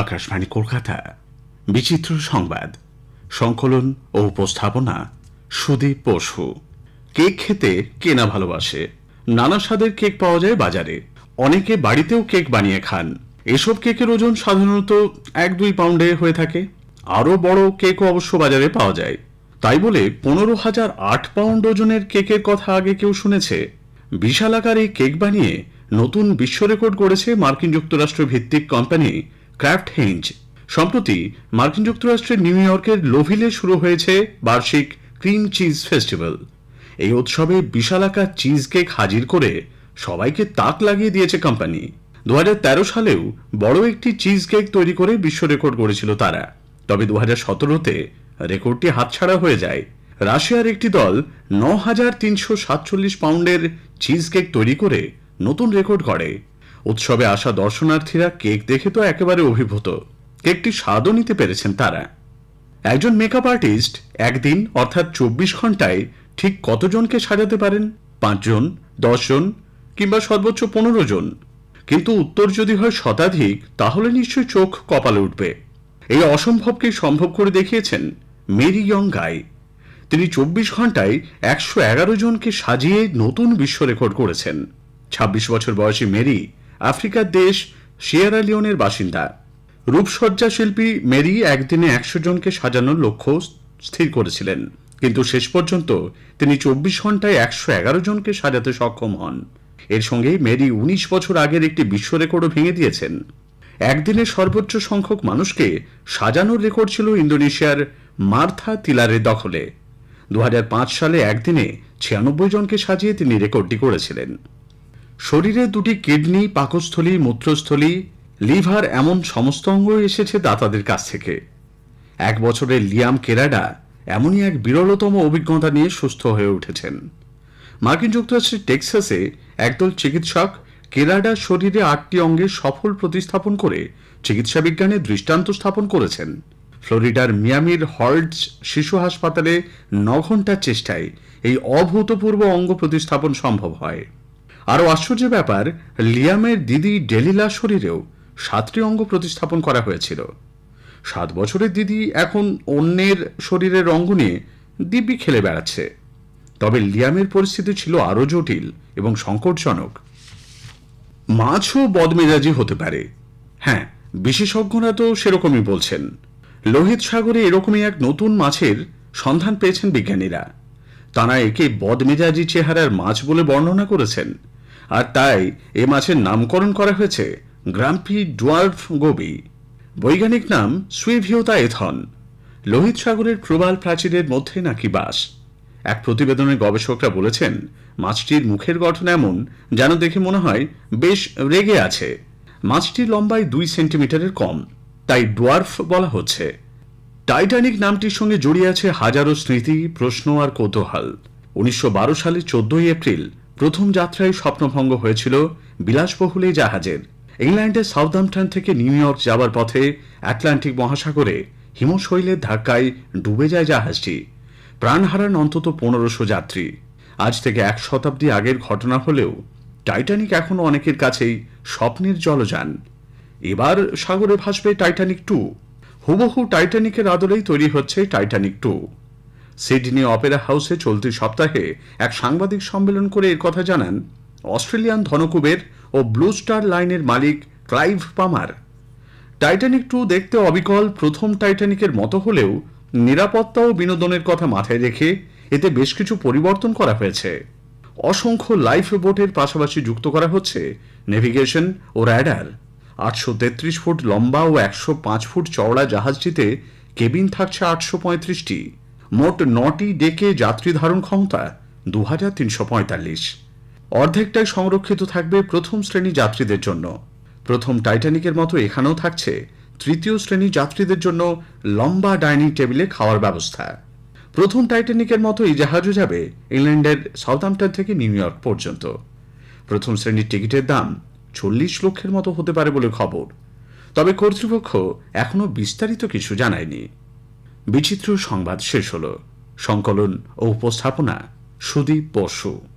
আকাশবাণী কলকাতা বিচিত্র সংবাদ সংকলন ও উপস্থাপনা সুদীপ পশু কেক খেতে কেনা ভালোবাসে নানা স্বাদের কেক পাওয়া যায় বাজারে অনেকে বাড়িতেও কেক বানিয়ে খান এসব কেকের ওজন সাধারণত এক দুই পাউন্ডে হয়ে থাকে আরও বড় কেকও অবশ্য বাজারে পাওয়া যায় তাই বলে পনেরো হাজার আট পাউন্ড ওজনের কেকের কথা আগে কেউ শুনেছে আকার এই কেক বানিয়ে নতুন বিশ্ব রেকর্ড করেছে মার্কিন যুক্তরাষ্ট্র ভিত্তিক কোম্পানি ক্র্যাফট হেঞ্জ সম্প্রতি মার্কিন যুক্তরাষ্ট্রের নিউ ইয়র্কের লোভিলে শুরু হয়েছে বার্ষিক ক্রিম চিজ ফেস্টিভ্যাল এই উৎসবে বিশালাকার চিজ কেক হাজির করে সবাইকে তাক লাগিয়ে দিয়েছে কোম্পানি দু সালেও বড় একটি চিজ কেক তৈরি করে বিশ্ব রেকর্ড করেছিল তারা তবে দু হাজার সতেরোতে রেকর্ডটি হাতছাড়া হয়ে যায় রাশিয়ার একটি দল ন হাজার তিনশো সাতচল্লিশ পাউন্ডের চিজ কেক তৈরি করে নতুন রেকর্ড করে উৎসবে আসা দর্শনার্থীরা কেক দেখে তো একেবারে অভিভূত কেকটি স্বাদও নিতে পেরেছেন তারা একজন মেকআপ আর্টিস্ট একদিন অর্থাৎ চব্বিশ ঘন্টায় ঠিক কতজনকে সাজাতে পারেন পাঁচজন দশজন কিংবা সর্বোচ্চ পনেরো জন কিন্তু উত্তর যদি হয় শতাধিক তাহলে নিশ্চয়ই চোখ কপালে উঠবে এই অসম্ভবকে সম্ভব করে দেখিয়েছেন মেরি ইয়ং গাই তিনি চব্বিশ ঘন্টায় একশো এগারো জনকে সাজিয়ে নতুন বিশ্ব রেকর্ড করেছেন ২৬ বছর বয়সী মেরি আফ্রিকার দেশ শিয়ারা লিওনের বাসিন্দা রূপসজ্জা শিল্পী মেরি একদিনে একশো জনকে সাজানোর লক্ষ্য স্থির করেছিলেন কিন্তু শেষ পর্যন্ত তিনি চব্বিশ ঘন্টায় একশো এগারো জনকে সাজাতে সক্ষম হন এর সঙ্গেই মেরি উনিশ বছর আগের একটি বিশ্ব রেকর্ডও ভেঙে দিয়েছেন একদিনে সর্বোচ্চ সংখ্যক মানুষকে সাজানোর রেকর্ড ছিল ইন্দোনেশিয়ার মার্থা তিলারের দখলে দু সালে একদিনে ছিয়ানব্বই জনকে সাজিয়ে তিনি রেকর্ডটি করেছিলেন শরীরে দুটি কিডনি পাকস্থলী মূত্রস্থলী লিভার এমন সমস্ত অঙ্গ এসেছে দাতাদের কাছ থেকে এক বছরের লিয়াম কেরাডা এমনই এক বিরলতম অভিজ্ঞতা নিয়ে সুস্থ হয়ে উঠেছেন মার্কিন যুক্তরাষ্ট্রের টেক্সাসে একদল চিকিৎসক কেরাডা শরীরে আটটি অঙ্গে সফল প্রতিস্থাপন করে চিকিৎসা বিজ্ঞানে দৃষ্টান্ত স্থাপন করেছেন ফ্লোরিডার মিয়ামির হল্টস শিশু হাসপাতালে ন ঘন্টার চেষ্টায় এই অভূতপূর্ব অঙ্গ প্রতিস্থাপন সম্ভব হয় আরও আশ্চর্যের ব্যাপার লিয়ামের দিদি ডেলিলা শরীরেও সাতটি অঙ্গ প্রতিস্থাপন করা হয়েছিল সাত বছরের দিদি এখন অন্যের শরীরের অঙ্গ নিয়ে দিব্যি খেলে বেড়াচ্ছে তবে লিয়ামের পরিস্থিতি ছিল আরও জটিল এবং সংকটজনক মাছও বদমেজাজি হতে পারে হ্যাঁ বিশেষজ্ঞরা তো সেরকমই বলছেন লোহিত সাগরে এরকমই এক নতুন মাছের সন্ধান পেয়েছেন বিজ্ঞানীরা তাঁরা একে বদমেজাজি চেহারার মাছ বলে বর্ণনা করেছেন আর তাই এ মাছের নামকরণ করা হয়েছে গ্রাম্পি ডুয়ার্ভ গোবি বৈজ্ঞানিক নাম সুইভিওতা এথন লোহিত সাগরের প্রবাল প্রাচীরের মধ্যে নাকি বাস এক প্রতিবেদনে গবেষকরা বলেছেন মাছটির মুখের গঠন এমন যেন দেখে মনে হয় বেশ রেগে আছে মাছটির লম্বায় দুই সেন্টিমিটারের কম তাই ডোয়ার্ফ বলা হচ্ছে টাইটানিক নামটির সঙ্গে জড়িয়ে আছে হাজারো স্মৃতি প্রশ্ন আর কৌতূহল উনিশশো সালে চোদ্দই এপ্রিল প্রথম যাত্রায় স্বপ্নভঙ্গ হয়েছিল বিলাসবহুল এই জাহাজের ইংল্যান্ডের সাউদাম্পটন থেকে নিউ ইয়র্ক যাওয়ার পথে আটলান্টিক মহাসাগরে হিমশৈলের ধাক্কায় ডুবে যায় জাহাজটি প্রাণ হারান অন্তত পনেরোশো যাত্রী আজ থেকে এক শতাব্দী আগের ঘটনা হলেও টাইটানিক এখনও অনেকের কাছেই স্বপ্নের জলযান এবার সাগরে ভাসবে টাইটানিক টু হুবহু টাইটানিকের আদলেই তৈরি হচ্ছে টাইটানিক টু সিডনি অপেরা হাউসে চলতি সপ্তাহে এক সাংবাদিক সম্মেলন করে এর কথা জানান অস্ট্রেলিয়ান ধনকুবের ও ব্লু স্টার লাইনের মালিক ক্লাইভ পামার টাইটানিক টু দেখতে অবিকল প্রথম টাইটানিকের মতো হলেও নিরাপত্তা ও বিনোদনের কথা মাথায় রেখে এতে বেশ কিছু পরিবর্তন করা হয়েছে অসংখ্য লাইফ বোটের পাশাপাশি যুক্ত করা হচ্ছে নেভিগেশন ও র্যাডার আটশো তেত্রিশ ফুট লম্বা ও একশো পাঁচ ফুট চওড়া জাহাজটিতে কেবিন থাকছে আটশো পঁয়ত্রিশটি মোট নটি ডেকে যাত্রী ধারণ ক্ষমতা দু তিনশো পঁয়তাল্লিশ অর্ধেকটাই সংরক্ষিত থাকবে প্রথম শ্রেণী যাত্রীদের জন্য প্রথম টাইটানিকের মতো এখানেও থাকছে তৃতীয় শ্রেণী যাত্রীদের জন্য লম্বা ডাইনিং টেবিলে খাওয়ার ব্যবস্থা প্রথম টাইটানিকের মতো এই জাহাজও যাবে ইংল্যান্ডের সাউথাম্পটন থেকে নিউ ইয়র্ক পর্যন্ত প্রথম শ্রেণীর টিকিটের দাম চল্লিশ লক্ষের মতো হতে পারে বলে খবর তবে কর্তৃপক্ষ এখনও বিস্তারিত কিছু জানায়নি বিচিত্র সংবাদ শেষ হল সংকলন ও উপস্থাপনা সুদীপ বসু